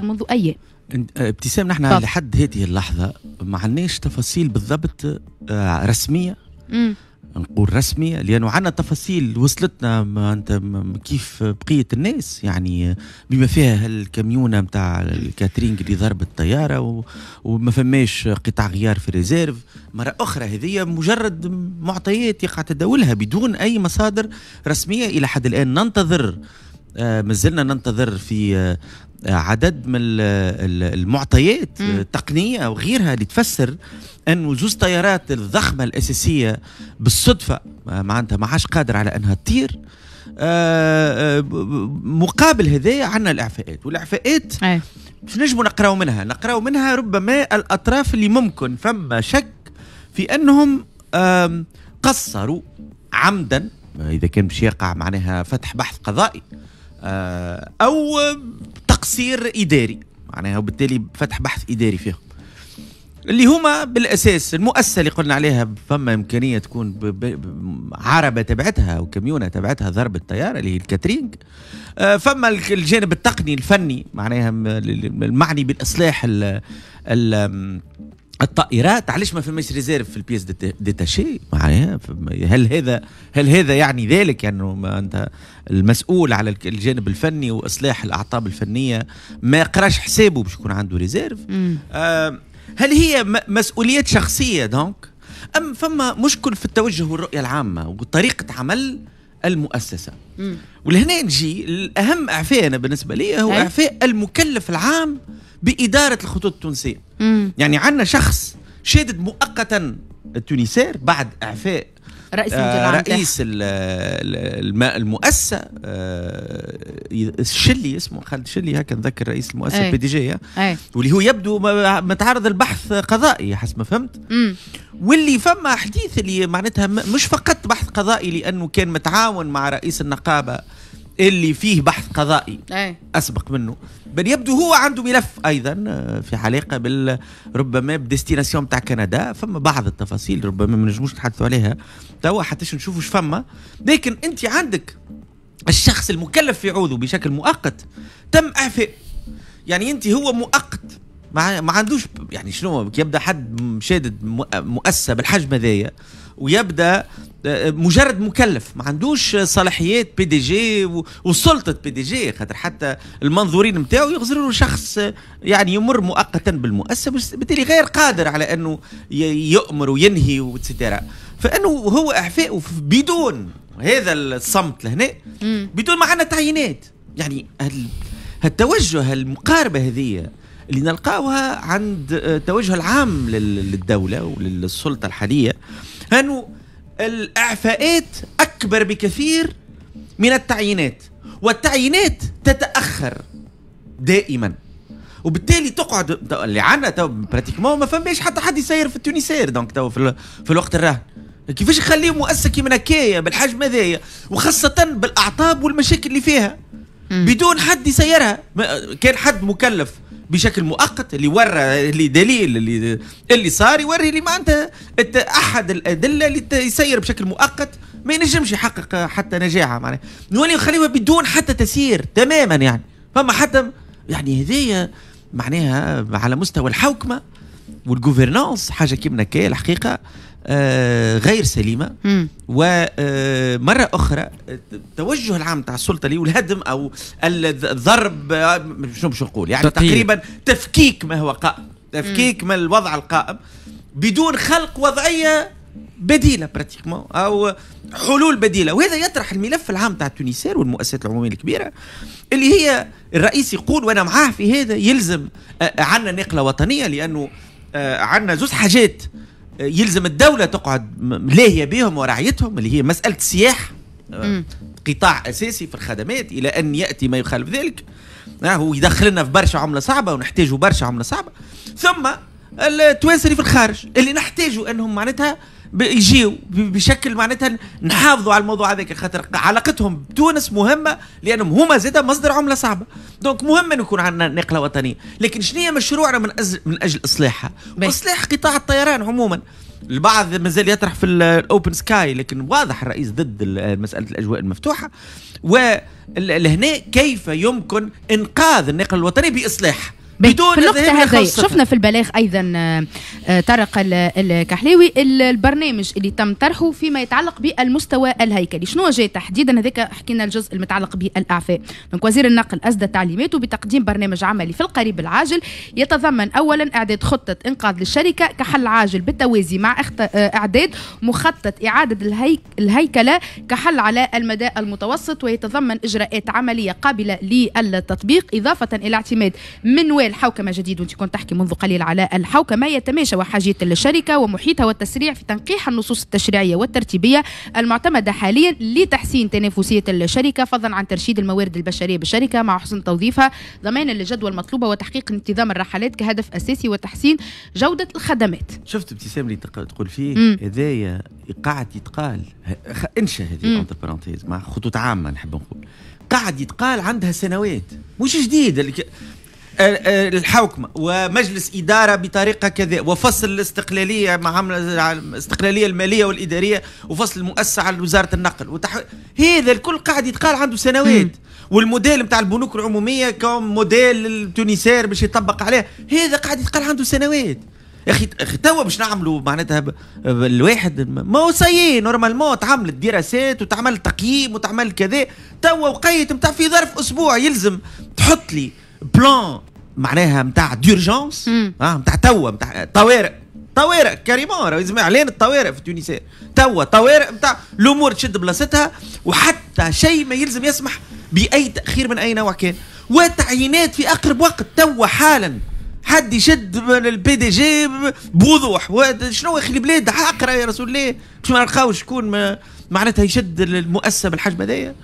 منذ أيام آه، ابتسام نحن طب. لحد هذه اللحظة ما عندناش تفاصيل بالضبط آه، رسمية مم. نقول رسمية لأنه عندنا تفاصيل وصلتنا أنت كيف بقية الناس يعني بما فيها الكاميونة نتاع الكاترينج اللي ضربت الطيارة و... وما فماش قطع غيار في ريزيرف مرة أخرى هذه مجرد معطيات يقع تداولها بدون أي مصادر رسمية إلى حد الآن ننتظر آه، مازلنا ننتظر في عدد من المعطيات التقنيه وغيرها اللي تفسر انه جوز طيارات الضخمه الاساسيه بالصدفه آه، معناتها ما عادش قادر على انها تطير آه، آه، مقابل هذايا عندنا الاعفاءات والاعفاءات إيه. مش نجموا نقراو منها نقراو منها ربما الاطراف اللي ممكن فما شك في انهم قصروا عمدا اذا كان باش يقع معناها فتح بحث قضائي او تقصير اداري معناها وبالتالي فتح بحث اداري فيها اللي هما بالاساس المؤسسه اللي قلنا عليها فما امكانيه تكون عربه تبعتها وكميونه تبعتها ضرب الطياره اللي هي الكاترينج آه، فما الجانب التقني الفني معناها المعني بالاصلاح الـ الـ الطائرات علاش ما فماش ريزيرف في البيس ديتاشي معناها هل هذا هل هذا يعني ذلك انه يعني ما انت المسؤول على الجانب الفني واصلاح الاعطاب الفنيه ما قراش حسابه باش يكون عنده ريزيرف هل هي مسؤوليات شخصية دونك أم فما مشكل في التوجه والرؤية العامة وطريقة عمل المؤسسة ولهنا نجي الأهم إعفاء أنا بالنسبة لي هو إعفاء المكلف العام بإدارة الخطوط التونسية مم. يعني عندنا شخص شادد مؤقتا التونسير بعد إعفاء رئيس آه رئيس المؤسسه آه الشلي اسمه خالد شلي هكا نذكر رئيس المؤسسه بي دي جي واللي هو يبدو متعرض البحث قضائي حسب ما فهمت واللي فما حديث اللي معناتها مش فقط بحث قضائي لانه كان متعاون مع رئيس النقابه اللي فيه بحث قضائي أي. اسبق منه بل يبدو هو عنده ملف ايضا آه، في علاقه بال ربما بالديستيناسيون تاع كندا فما بعض التفاصيل ربما ما نجموش نتحدثوا عليها توا حتى نشوفوا فما لكن انت عندك الشخص المكلف في عوضه بشكل مؤقت تم اعفاء يعني انت هو مؤقت ما ما عندوش يعني شنو يبدا حد مشادد مؤسسه بالحجم هذايا ويبدا آه، آه، مجرد مكلف ما عندوش صلاحيات بي دي جي وسلطه بي دي جي خاطر حتى المنظورين نتاعو يغزروا له شخص يعني يمر مؤقتا بالمؤسسه بالتالي غير قادر على انه يؤمر وينهي وتسيتيرا فانه هو أعفاء بدون هذا الصمت لهنا بدون ما عندنا تعيينات يعني هالتوجه المقاربه هذه اللي نلقاوها عند التوجه العام للدوله وللسلطه الحاليه انه الاعفاءات اكبر بكثير من التعيينات والتعيينات تتاخر دائما وبالتالي تقعد اللي عندنا تو براتيكمون ما فماش حتى حد يسير في التونسير دونك تو في, في الوقت الراهن كيفاش يخليه مؤسسه كيما هكايا بالحجم هذايا وخاصه بالاعطاب والمشاكل اللي فيها بدون حد يسيرها كان حد مكلف بشكل مؤقت اللي ورى اللي دليل اللي اللي صار يوري اللي معناتها احد الادله اللي يسير بشكل مؤقت ما ينجمش يحقق حتى نجاحه معناها نولي نخليها بدون حتى تسيير تماما يعني فما حتى يعني هذايا معناها على مستوى الحوكمه والجوفرنانس حاجه كيما هكايا الحقيقه آه، غير سليمه ومره آه، اخرى التوجه العام تاع السلطه والهدم او الضرب شنو باش نقول يعني تقريبا تفكيك ما هو قائم تفكيك ما من الوضع القائم بدون خلق وضعيه بديله براتيكمون او حلول بديله وهذا يطرح الملف العام تاع تونيسير والمؤسسات العموميه الكبيره اللي هي الرئيس يقول وانا معاه في هذا يلزم آه، عندنا نقله وطنيه لانه عندنا زوز حاجات يلزم الدولة تقعد لاهية بهم ورعيتهم اللي هي مسألة السياحة آه، قطاع أساسي في الخدمات إلى أن يأتي ما يخالف ذلك آه، هو يدخلنا في برشا عملة صعبة ونحتاجوا برشا عملة صعبة ثم التوانسري في الخارج اللي نحتاجوا أنهم معناتها يجيو بشكل معناتها نحافظوا على الموضوع هذاك خاطر علاقتهم بتونس مهمه لانهم هما زاد مصدر عمله صعبه دونك مهم انه يكون عندنا نقله وطنيه لكن شنو هي مشروعنا من أجل من اجل اصلاحها اصلاح قطاع الطيران عموما البعض مازال يطرح في الاوبن سكاي لكن واضح الرئيس ضد مساله الاجواء المفتوحه ولهنا كيف يمكن انقاذ النقل الوطني باصلاحها بدون النقطة هذي شفنا في البلاغ أيضا آه، طرق الكحلاوي البرنامج اللي تم طرحه فيما يتعلق بالمستوى الهيكلي شنو جاء تحديدا هذاك حكينا الجزء المتعلق بالأعفاء دونك وزير النقل أصدر تعليماته بتقديم برنامج عملي في القريب العاجل يتضمن أولا إعداد خطة إنقاذ للشركة كحل عاجل بالتوازي مع آه، إعداد مخطط إعادة الهيك الهيكلة كحل على المدى المتوسط ويتضمن إجراءات عملية قابلة للتطبيق إضافة إلى اعتماد منوال الحوكمة جديد وانت كنت تحكي منذ قليل على الحوكمة يتماشى وحاجية الشركة ومحيطها والتسريع في تنقيح النصوص التشريعية والترتيبية المعتمدة حاليا لتحسين تنافسية الشركة فضلا عن ترشيد الموارد البشرية بالشركة مع حسن توظيفها ضمان الجدوى المطلوبة وتحقيق انتظام الرحلات كهدف أساسي وتحسين جودة الخدمات شفت ابتسام اللي تقول فيه هذايا قاعد يتقال انشا هذه مع خطوط عامة نحب نقول قاعد يتقال عندها سنوات مش جديد الحوكمه ومجلس اداره بطريقه كذا وفصل الاستقلاليه مع الاستقلاليه الماليه والاداريه وفصل المؤسسه على وزاره النقل وتح... هذا الكل قاعد يتقال عنده سنوات والموديل نتاع البنوك العموميه موديل التونسير باش يطبق عليه هذا قاعد يتقال عنده سنوات يا اخي اخي توا باش نعملوا معناتها ب... الواحد ما هو سي نورمالمون تعمل دراسات وتعمل تقييم وتعمل كذا توا وقيت نتاع في ظرف اسبوع يلزم تحط لي بلان معناها نتاع ديرجونس اه نتاع توا نتاع طوارئ طوارئ كريمون راهو يسمع اعلان الطوارئ في تونس توا طوارئ نتاع الامور تشد بلاصتها وحتى شيء ما يلزم يسمح باي تاخير من اي نوع كان وتعيينات في اقرب وقت توا حالا حد يشد البي دي جي بوضوح شنو اخي البلاد اقرا يا رسول الله باش ما نلقاوش شكون معناتها يشد المؤسسه بالحجم هذايا